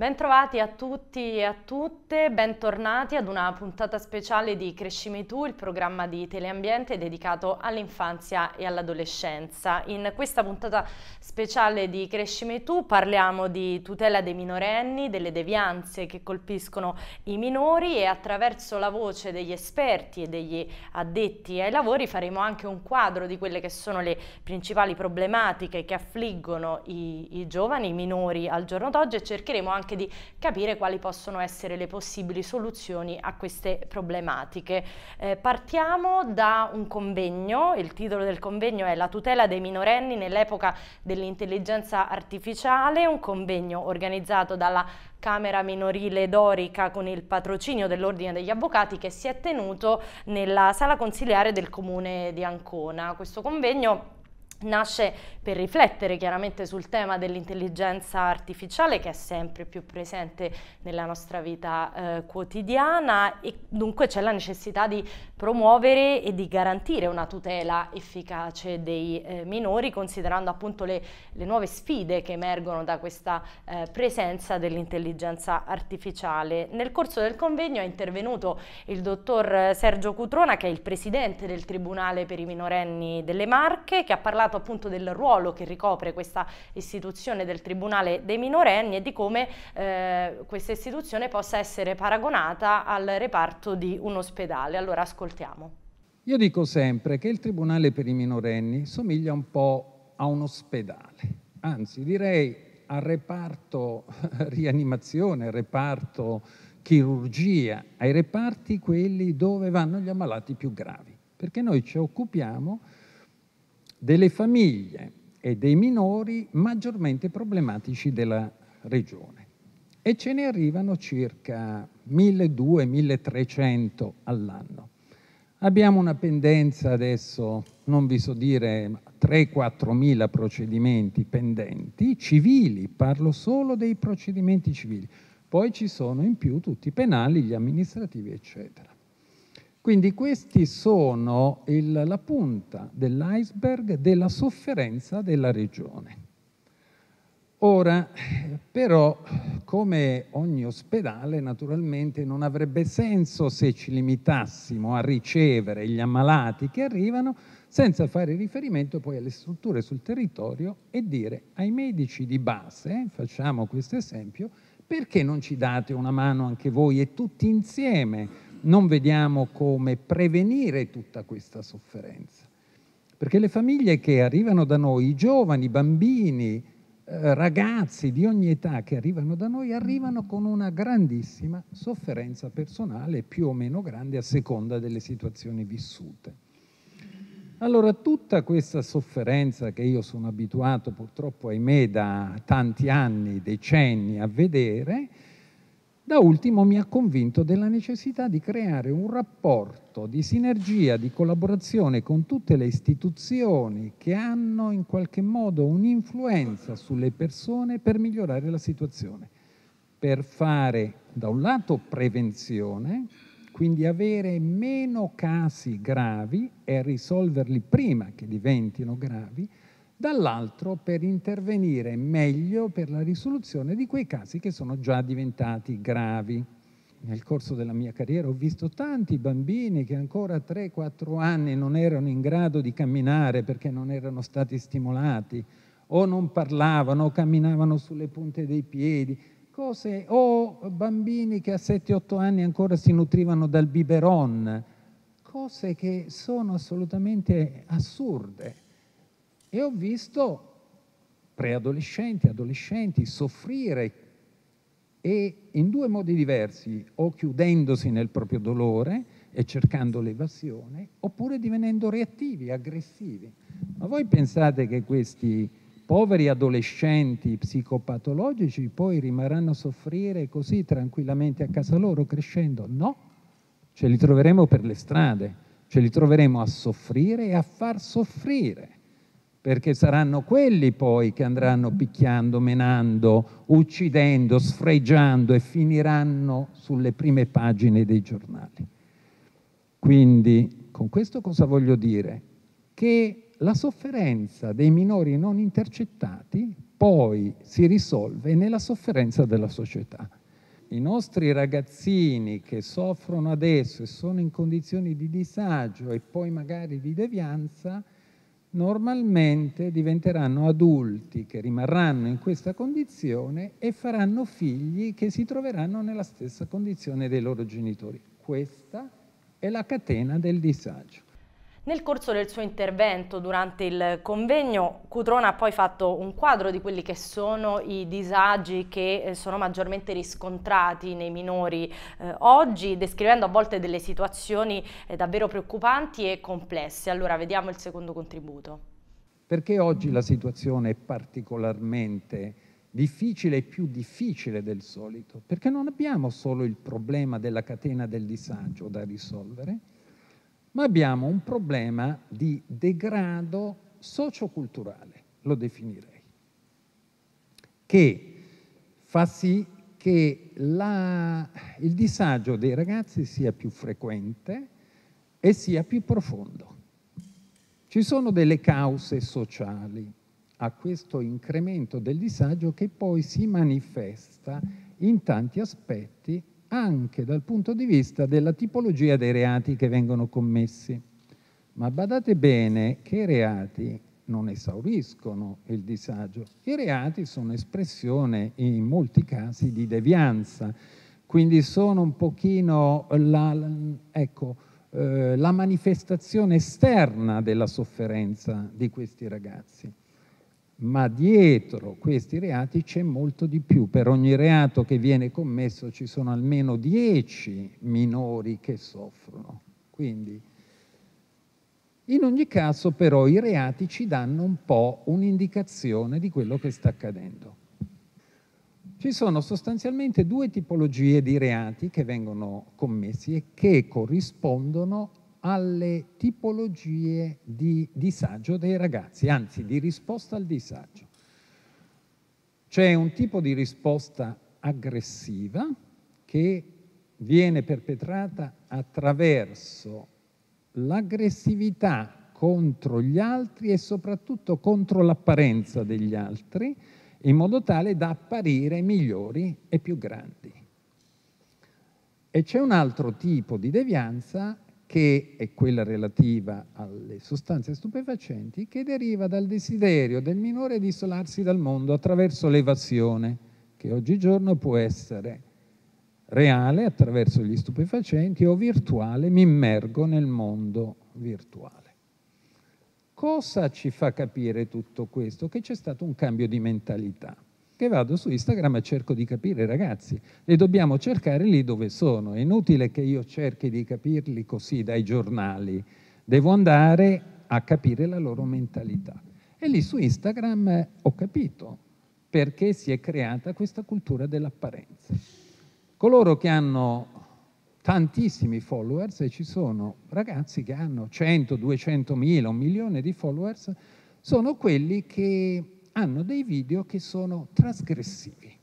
Bentrovati a tutti e a tutte, bentornati ad una puntata speciale di Crescimi Tu, il programma di Teleambiente dedicato all'infanzia e all'adolescenza. In questa puntata speciale di Crescimi Tu parliamo di tutela dei minorenni, delle devianze che colpiscono i minori e attraverso la voce degli esperti e degli addetti ai lavori faremo anche un quadro di quelle che sono le principali problematiche che affliggono i, i giovani, i minori al giorno d'oggi e cercheremo anche anche di capire quali possono essere le possibili soluzioni a queste problematiche. Eh, partiamo da un convegno, il titolo del convegno è La tutela dei minorenni nell'epoca dell'intelligenza artificiale, un convegno organizzato dalla Camera Minorile Dorica con il patrocinio dell'Ordine degli Avvocati che si è tenuto nella sala consiliare del comune di Ancona. Questo convegno nasce per riflettere chiaramente sul tema dell'intelligenza artificiale che è sempre più presente nella nostra vita eh, quotidiana e dunque c'è la necessità di promuovere e di garantire una tutela efficace dei eh, minori considerando appunto le, le, nuove sfide che emergono da questa eh, presenza dell'intelligenza artificiale. Nel corso del convegno è intervenuto il dottor Sergio Cutrona che è il presidente del Tribunale per i minorenni delle Marche che ha parlato parlato appunto del ruolo che ricopre questa istituzione del Tribunale dei minorenni e di come eh, questa istituzione possa essere paragonata al reparto di un ospedale. Allora ascoltiamo. Io dico sempre che il Tribunale per i minorenni somiglia un po' a un ospedale, anzi direi al reparto rianimazione, al reparto chirurgia, ai reparti quelli dove vanno gli ammalati più gravi, perché noi ci occupiamo delle famiglie e dei minori maggiormente problematici della regione. E ce ne arrivano circa 1200-1300 all'anno. Abbiamo una pendenza adesso, non vi so dire, 3-4 mila procedimenti pendenti, civili, parlo solo dei procedimenti civili. Poi ci sono in più tutti i penali, gli amministrativi, eccetera. Quindi questi sono il, la punta dell'iceberg della sofferenza della regione. Ora, però, come ogni ospedale, naturalmente non avrebbe senso se ci limitassimo a ricevere gli ammalati che arrivano senza fare riferimento poi alle strutture sul territorio e dire ai medici di base, facciamo questo esempio, perché non ci date una mano anche voi e tutti insieme non vediamo come prevenire tutta questa sofferenza. Perché le famiglie che arrivano da noi, i giovani, i bambini, eh, ragazzi di ogni età che arrivano da noi, arrivano con una grandissima sofferenza personale, più o meno grande a seconda delle situazioni vissute. Allora, tutta questa sofferenza che io sono abituato purtroppo, ahimè, da tanti anni, decenni a vedere, da ultimo mi ha convinto della necessità di creare un rapporto di sinergia, di collaborazione con tutte le istituzioni che hanno in qualche modo un'influenza sulle persone per migliorare la situazione, per fare da un lato prevenzione, quindi avere meno casi gravi e risolverli prima che diventino gravi, dall'altro per intervenire meglio per la risoluzione di quei casi che sono già diventati gravi. Nel corso della mia carriera ho visto tanti bambini che ancora a 3-4 anni non erano in grado di camminare perché non erano stati stimolati, o non parlavano, o camminavano sulle punte dei piedi, cose, o bambini che a 7-8 anni ancora si nutrivano dal biberon, cose che sono assolutamente assurde e ho visto preadolescenti, adolescenti soffrire e in due modi diversi, o chiudendosi nel proprio dolore e cercando l'evasione, oppure divenendo reattivi, aggressivi. Ma voi pensate che questi poveri adolescenti psicopatologici poi rimarranno a soffrire così tranquillamente a casa loro crescendo? No, ce li troveremo per le strade, ce li troveremo a soffrire e a far soffrire perché saranno quelli poi che andranno picchiando, menando, uccidendo, sfregiando e finiranno sulle prime pagine dei giornali. Quindi, con questo cosa voglio dire? Che la sofferenza dei minori non intercettati poi si risolve nella sofferenza della società. I nostri ragazzini che soffrono adesso e sono in condizioni di disagio e poi magari di devianza, normalmente diventeranno adulti che rimarranno in questa condizione e faranno figli che si troveranno nella stessa condizione dei loro genitori. Questa è la catena del disagio. Nel corso del suo intervento durante il convegno, Cutrona ha poi fatto un quadro di quelli che sono i disagi che eh, sono maggiormente riscontrati nei minori eh, oggi, descrivendo a volte delle situazioni eh, davvero preoccupanti e complesse. Allora, vediamo il secondo contributo. Perché oggi la situazione è particolarmente difficile e più difficile del solito? Perché non abbiamo solo il problema della catena del disagio da risolvere, ma abbiamo un problema di degrado socioculturale, lo definirei, che fa sì che la, il disagio dei ragazzi sia più frequente e sia più profondo. Ci sono delle cause sociali a questo incremento del disagio che poi si manifesta in tanti aspetti anche dal punto di vista della tipologia dei reati che vengono commessi. Ma badate bene che i reati non esauriscono il disagio. I reati sono espressione in molti casi di devianza, quindi sono un pochino la, ecco, eh, la manifestazione esterna della sofferenza di questi ragazzi ma dietro questi reati c'è molto di più. Per ogni reato che viene commesso ci sono almeno 10 minori che soffrono. Quindi, in ogni caso però i reati ci danno un po' un'indicazione di quello che sta accadendo. Ci sono sostanzialmente due tipologie di reati che vengono commessi e che corrispondono alle tipologie di disagio dei ragazzi, anzi di risposta al disagio. C'è un tipo di risposta aggressiva che viene perpetrata attraverso l'aggressività contro gli altri e soprattutto contro l'apparenza degli altri, in modo tale da apparire migliori e più grandi. E c'è un altro tipo di devianza che è quella relativa alle sostanze stupefacenti, che deriva dal desiderio del minore di isolarsi dal mondo attraverso l'evasione, che oggigiorno può essere reale attraverso gli stupefacenti o virtuale, mi immergo nel mondo virtuale. Cosa ci fa capire tutto questo? Che c'è stato un cambio di mentalità che vado su Instagram e cerco di capire i ragazzi. Li dobbiamo cercare lì dove sono. È inutile che io cerchi di capirli così dai giornali. Devo andare a capire la loro mentalità. E lì su Instagram eh, ho capito perché si è creata questa cultura dell'apparenza. Coloro che hanno tantissimi followers e ci sono ragazzi che hanno 100, 200 mila, un milione di followers, sono quelli che hanno dei video che sono trasgressivi.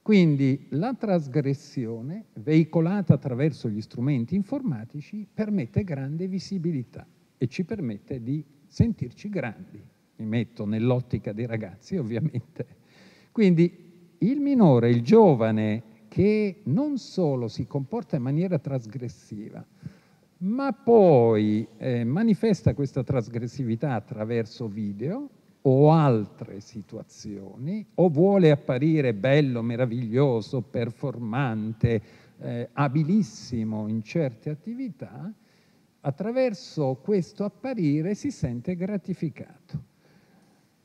Quindi la trasgressione, veicolata attraverso gli strumenti informatici, permette grande visibilità e ci permette di sentirci grandi. Mi metto nell'ottica dei ragazzi, ovviamente. Quindi il minore, il giovane, che non solo si comporta in maniera trasgressiva, ma poi eh, manifesta questa trasgressività attraverso video, o altre situazioni, o vuole apparire bello, meraviglioso, performante, eh, abilissimo in certe attività, attraverso questo apparire si sente gratificato.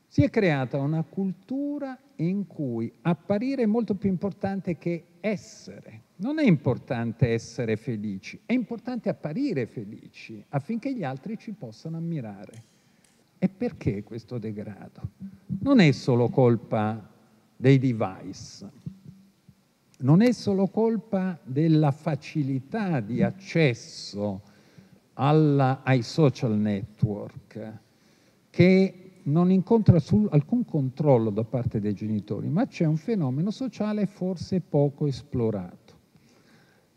Si è creata una cultura in cui apparire è molto più importante che essere. Non è importante essere felici, è importante apparire felici affinché gli altri ci possano ammirare. E perché questo degrado? Non è solo colpa dei device, non è solo colpa della facilità di accesso alla, ai social network che non incontra sul, alcun controllo da parte dei genitori, ma c'è un fenomeno sociale forse poco esplorato,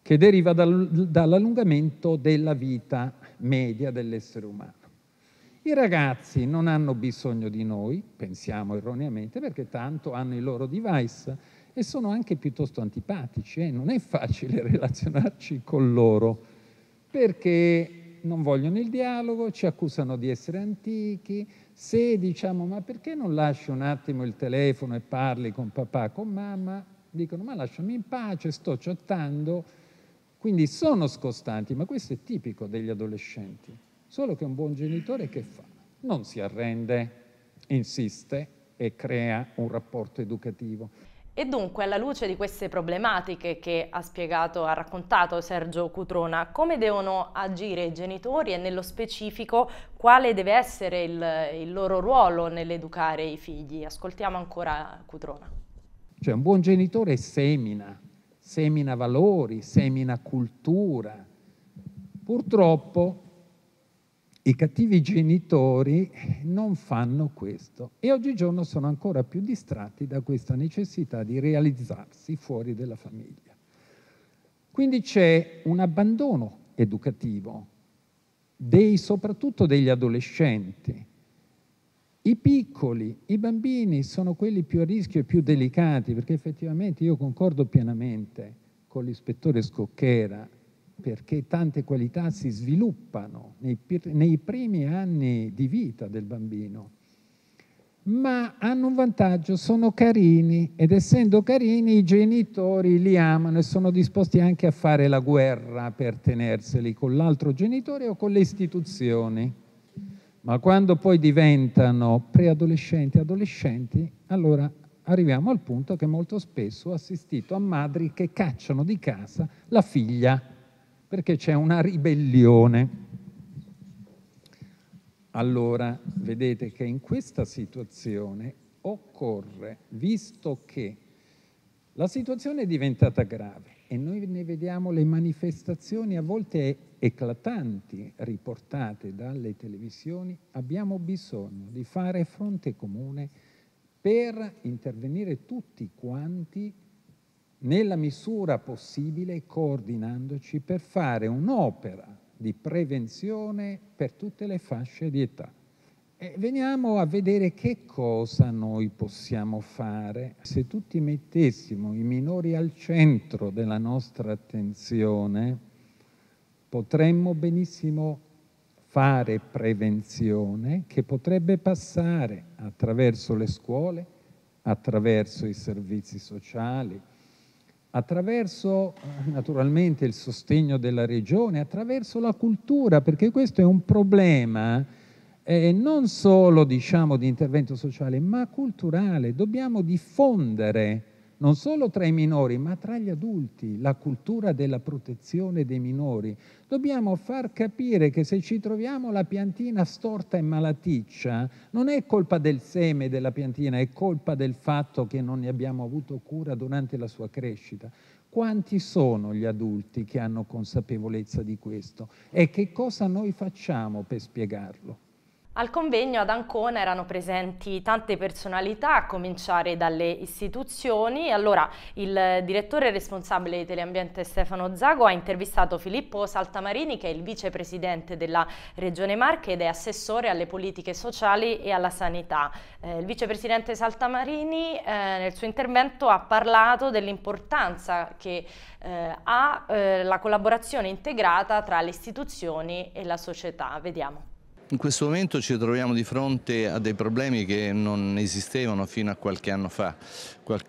che deriva dal, dall'allungamento della vita media dell'essere umano. I ragazzi non hanno bisogno di noi, pensiamo erroneamente, perché tanto hanno i loro device e sono anche piuttosto antipatici, eh? non è facile relazionarci con loro, perché non vogliono il dialogo, ci accusano di essere antichi, se diciamo ma perché non lasci un attimo il telefono e parli con papà, con mamma, dicono ma lasciami in pace, sto ciottando, quindi sono scostanti, ma questo è tipico degli adolescenti. Solo che un buon genitore che fa? Non si arrende, insiste e crea un rapporto educativo. E dunque, alla luce di queste problematiche che ha spiegato, ha raccontato Sergio Cutrona, come devono agire i genitori e nello specifico quale deve essere il, il loro ruolo nell'educare i figli? Ascoltiamo ancora Cutrona. Cioè, un buon genitore semina, semina valori, semina cultura. Purtroppo i cattivi genitori non fanno questo e oggigiorno sono ancora più distratti da questa necessità di realizzarsi fuori dalla famiglia. Quindi c'è un abbandono educativo, dei, soprattutto degli adolescenti. I piccoli, i bambini sono quelli più a rischio e più delicati, perché effettivamente io concordo pienamente con l'ispettore Scocchera, perché tante qualità si sviluppano nei, nei primi anni di vita del bambino ma hanno un vantaggio, sono carini ed essendo carini i genitori li amano e sono disposti anche a fare la guerra per tenerseli con l'altro genitore o con le istituzioni. Ma quando poi diventano preadolescenti, adolescenti, allora arriviamo al punto che molto spesso ho assistito a madri che cacciano di casa la figlia perché c'è una ribellione. Allora, vedete che in questa situazione occorre, visto che la situazione è diventata grave e noi ne vediamo le manifestazioni a volte eclatanti riportate dalle televisioni, abbiamo bisogno di fare fronte comune per intervenire tutti quanti nella misura possibile coordinandoci per fare un'opera di prevenzione per tutte le fasce di età. E veniamo a vedere che cosa noi possiamo fare se tutti mettessimo i minori al centro della nostra attenzione, potremmo benissimo fare prevenzione che potrebbe passare attraverso le scuole, attraverso i servizi sociali, attraverso naturalmente il sostegno della regione, attraverso la cultura, perché questo è un problema eh, non solo diciamo, di intervento sociale, ma culturale. Dobbiamo diffondere non solo tra i minori, ma tra gli adulti, la cultura della protezione dei minori. Dobbiamo far capire che se ci troviamo la piantina storta e malaticcia, non è colpa del seme della piantina, è colpa del fatto che non ne abbiamo avuto cura durante la sua crescita. Quanti sono gli adulti che hanno consapevolezza di questo e che cosa noi facciamo per spiegarlo? Al convegno ad Ancona erano presenti tante personalità, a cominciare dalle istituzioni. Allora, il direttore responsabile di Teleambiente Stefano Zago ha intervistato Filippo Saltamarini, che è il vicepresidente della Regione Marche ed è assessore alle politiche sociali e alla sanità. Eh, il vicepresidente Saltamarini eh, nel suo intervento ha parlato dell'importanza che eh, ha eh, la collaborazione integrata tra le istituzioni e la società. Vediamo. In questo momento ci troviamo di fronte a dei problemi che non esistevano fino a qualche anno fa,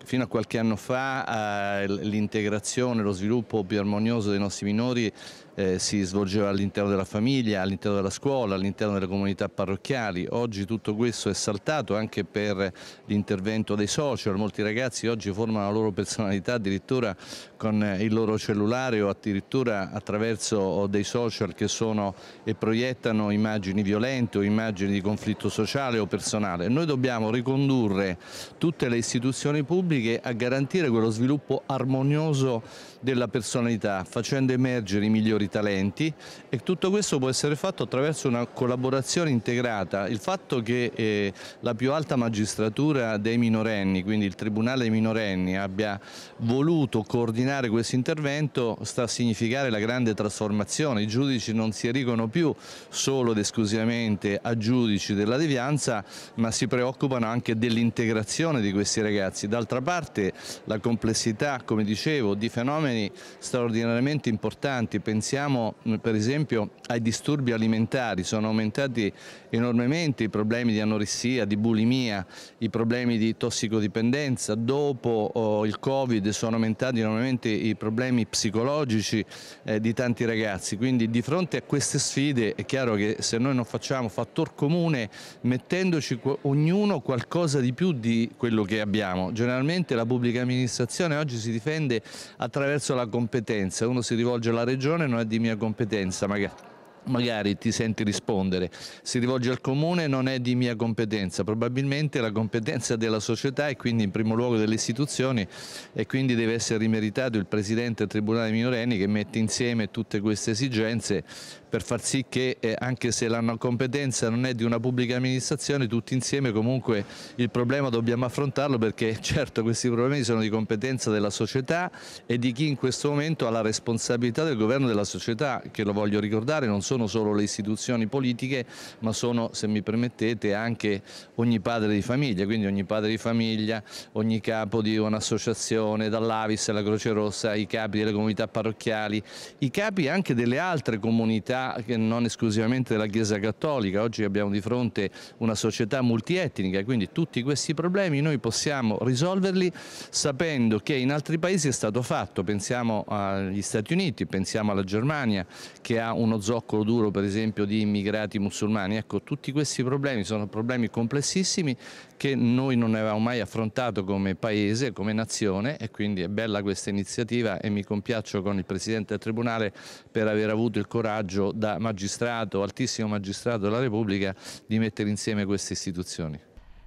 fino a qualche anno fa eh, l'integrazione, lo sviluppo più armonioso dei nostri minori eh, si svolgeva all'interno della famiglia, all'interno della scuola, all'interno delle comunità parrocchiali. Oggi tutto questo è saltato anche per l'intervento dei social. Molti ragazzi oggi formano la loro personalità addirittura con il loro cellulare o addirittura attraverso dei social che sono e proiettano immagini violente o immagini di conflitto sociale o personale. Noi dobbiamo ricondurre tutte le istituzioni pubbliche pubbliche a garantire quello sviluppo armonioso della personalità, facendo emergere i migliori talenti e tutto questo può essere fatto attraverso una collaborazione integrata. Il fatto che eh, la più alta magistratura dei minorenni, quindi il Tribunale dei minorenni, abbia voluto coordinare questo intervento sta a significare la grande trasformazione. I giudici non si erigono più solo ed esclusivamente a giudici della devianza, ma si preoccupano anche dell'integrazione di questi ragazzi. Dal D'altra parte la complessità, come dicevo, di fenomeni straordinariamente importanti, pensiamo mm, per esempio ai disturbi alimentari, sono aumentati enormemente i problemi di anoressia, di bulimia, i problemi di tossicodipendenza, dopo oh, il Covid sono aumentati enormemente i problemi psicologici eh, di tanti ragazzi, quindi di fronte a queste sfide è chiaro che se noi non facciamo fattor comune mettendoci ognuno qualcosa di più di quello che abbiamo, Generalmente la pubblica amministrazione oggi si difende attraverso la competenza, uno si rivolge alla regione, non è di mia competenza magari magari ti senti rispondere, si rivolge al comune non è di mia competenza, probabilmente la competenza della società e quindi in primo luogo delle istituzioni e quindi deve essere rimeritato il presidente del Tribunale minorenni che mette insieme tutte queste esigenze per far sì che eh, anche se la competenza non è di una pubblica amministrazione tutti insieme comunque il problema dobbiamo affrontarlo perché certo questi problemi sono di competenza della società e di chi in questo momento ha la responsabilità del governo della società che lo voglio ricordare non sono solo le istituzioni politiche ma sono se mi permettete anche ogni padre di famiglia quindi ogni padre di famiglia, ogni capo di un'associazione dall'Avis alla Croce Rossa, i capi delle comunità parrocchiali, i capi anche delle altre comunità realtà non esclusivamente della Chiesa Cattolica, oggi abbiamo di fronte una società multietnica, quindi tutti questi problemi noi possiamo risolverli sapendo che in altri paesi è stato fatto, pensiamo agli Stati Uniti, pensiamo alla Germania che ha uno zoccolo duro per esempio di immigrati musulmani, ecco tutti questi problemi sono problemi complessissimi che noi non avevamo mai affrontato come paese, come nazione e quindi è bella questa iniziativa e mi compiaccio con il Presidente del Tribunale per aver avuto il coraggio da magistrato, altissimo magistrato della Repubblica, di mettere insieme queste istituzioni.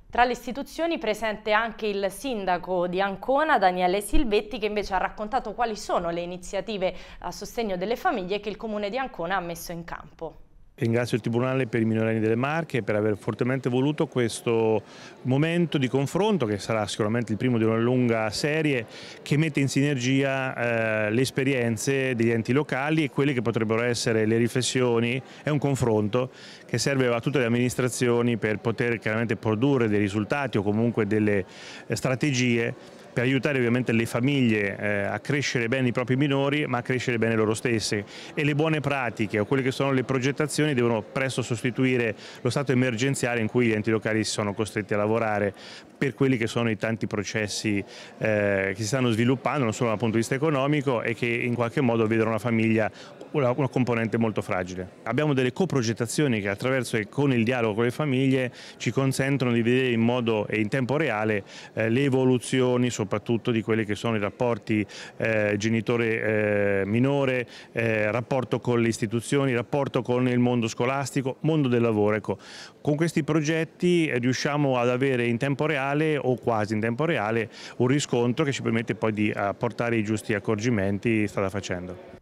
Tra le istituzioni presente anche il sindaco di Ancona, Daniele Silvetti, che invece ha raccontato quali sono le iniziative a sostegno delle famiglie che il comune di Ancona ha messo in campo. Ringrazio il Tribunale per i minorenni delle Marche per aver fortemente voluto questo momento di confronto che sarà sicuramente il primo di una lunga serie che mette in sinergia eh, le esperienze degli enti locali e quelle che potrebbero essere le riflessioni. È un confronto che serve a tutte le amministrazioni per poter chiaramente produrre dei risultati o comunque delle eh, strategie per aiutare ovviamente le famiglie eh, a crescere bene i propri minori ma a crescere bene loro stesse e le buone pratiche o quelle che sono le progettazioni devono presto sostituire lo stato emergenziale in cui gli enti locali si sono costretti a lavorare per quelli che sono i tanti processi eh, che si stanno sviluppando non solo dal punto di vista economico e che in qualche modo vedono la famiglia una, una componente molto fragile. Abbiamo delle coprogettazioni che attraverso e con il dialogo con le famiglie ci consentono di vedere in modo e in tempo reale eh, le evoluzioni, soprattutto soprattutto di quelli che sono i rapporti eh, genitore-minore, eh, eh, rapporto con le istituzioni, rapporto con il mondo scolastico, mondo del lavoro. Ecco, con questi progetti eh, riusciamo ad avere in tempo reale o quasi in tempo reale un riscontro che ci permette poi di eh, portare i giusti accorgimenti strada facendo.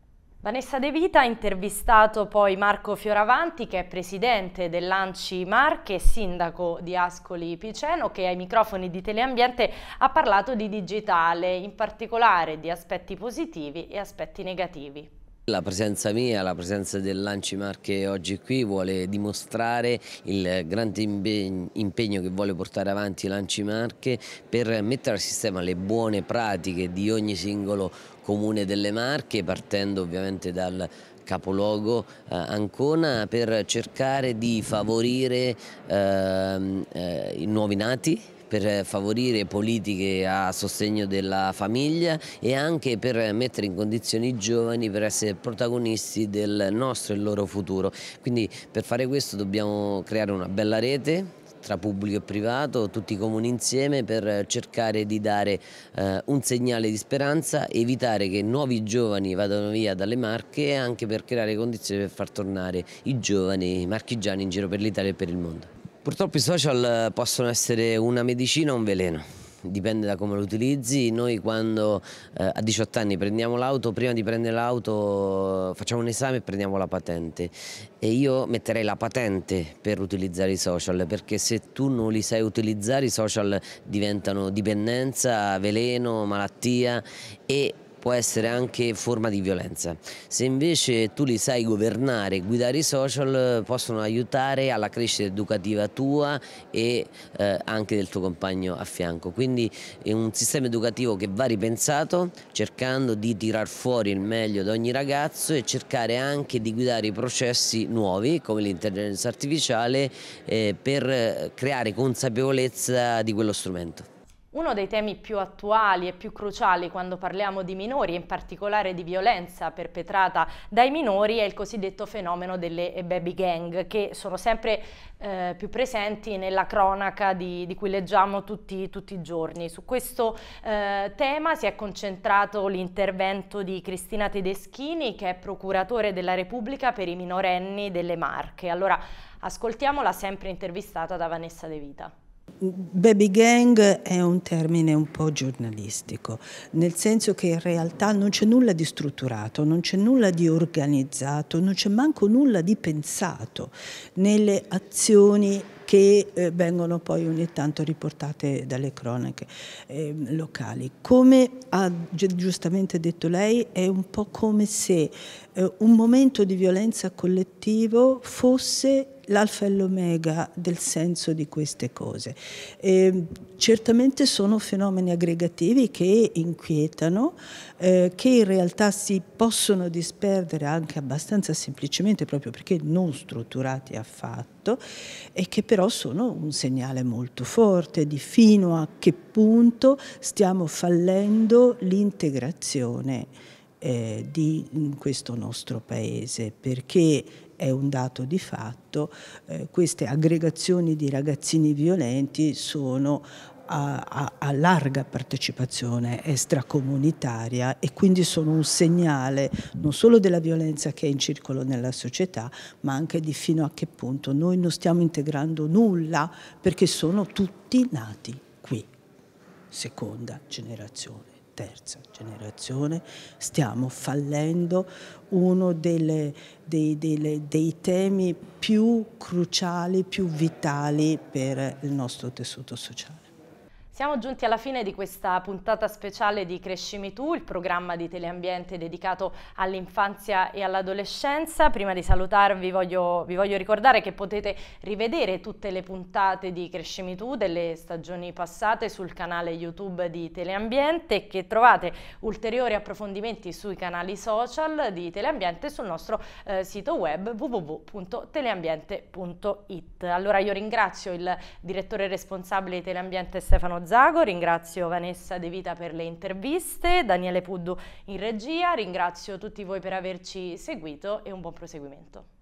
Vanessa De Vita ha intervistato poi Marco Fioravanti che è presidente dell'Anci Marche e sindaco di Ascoli Piceno che ai microfoni di Teleambiente ha parlato di digitale, in particolare di aspetti positivi e aspetti negativi. La presenza mia, la presenza dell'Anci Marche oggi qui vuole dimostrare il grande impegno che vuole portare avanti l'Anci Marche per mettere al sistema le buone pratiche di ogni singolo comune delle Marche, partendo ovviamente dal capoluogo eh, Ancona per cercare di favorire ehm, eh, i nuovi nati per favorire politiche a sostegno della famiglia e anche per mettere in condizione i giovani per essere protagonisti del nostro e il loro futuro. Quindi per fare questo dobbiamo creare una bella rete tra pubblico e privato, tutti i comuni insieme per cercare di dare eh, un segnale di speranza, evitare che nuovi giovani vadano via dalle Marche e anche per creare condizioni per far tornare i giovani marchigiani in giro per l'Italia e per il mondo. Purtroppo i social eh, possono essere una medicina o un veleno dipende da come lo utilizzi. Noi quando eh, a 18 anni prendiamo l'auto, prima di prendere l'auto eh, facciamo un esame e prendiamo la patente. E io metterei la patente per utilizzare i social, perché se tu non li sai utilizzare i social diventano dipendenza, veleno, malattia e può essere anche forma di violenza. Se invece tu li sai governare, guidare i social, possono aiutare alla crescita educativa tua e eh, anche del tuo compagno a fianco. Quindi è un sistema educativo che va ripensato, cercando di tirar fuori il meglio da ogni ragazzo e cercare anche di guidare i processi nuovi, come l'intelligenza artificiale, eh, per eh, creare consapevolezza di quello strumento. Uno dei temi più attuali e più cruciali quando parliamo di minori, in particolare di violenza perpetrata dai minori, è il cosiddetto fenomeno delle eh, baby gang, che sono sempre eh, più presenti nella cronaca di, di cui leggiamo tutti, tutti, i giorni. Su questo eh, tema si è concentrato l'intervento di Cristina Tedeschini, che è procuratore della Repubblica per i minorenni delle Marche. Allora, ascoltiamola sempre intervistata da Vanessa De Vita. Baby gang è un termine un po' giornalistico, nel senso che in realtà non c'è nulla di strutturato, non c'è nulla di organizzato, non c'è manco nulla di pensato nelle azioni che eh, vengono poi ogni tanto riportate dalle cronache eh, locali. Come ha giustamente detto lei, è un po' come se eh, un momento di violenza collettivo fosse l'alfa e l'omega del senso di queste cose. Eh, certamente sono fenomeni aggregativi che inquietano, eh, che in realtà si possono disperdere anche abbastanza semplicemente proprio perché non strutturati affatto e che però sono un segnale molto forte di fino a che punto stiamo fallendo l'integrazione eh, di questo nostro paese perché è un dato di fatto, eh, queste aggregazioni di ragazzini violenti sono a, a, a, larga partecipazione extracomunitaria e quindi sono un segnale non solo della violenza che è in circolo nella società, ma anche di fino a che punto noi non stiamo integrando nulla perché sono tutti nati qui, seconda generazione terza generazione, stiamo fallendo uno delle, dei, dei, dei, temi più cruciali, più vitali per il nostro tessuto sociale. Siamo giunti alla fine di questa puntata speciale di Crescimi Tu, il programma di Teleambiente dedicato all'infanzia e all'adolescenza. Prima di salutarvi voglio, vi voglio ricordare che potete rivedere tutte le puntate di Crescimi Tu delle stagioni passate sul canale YouTube di Teleambiente e che trovate ulteriori approfondimenti sui canali social di Teleambiente sul nostro eh, sito web www.teleambiente.it. Allora io ringrazio il direttore responsabile di Teleambiente Stefano Zago, ringrazio Vanessa De Vita per le interviste, Daniele Puddu in regia, ringrazio tutti voi per averci seguito e un buon proseguimento.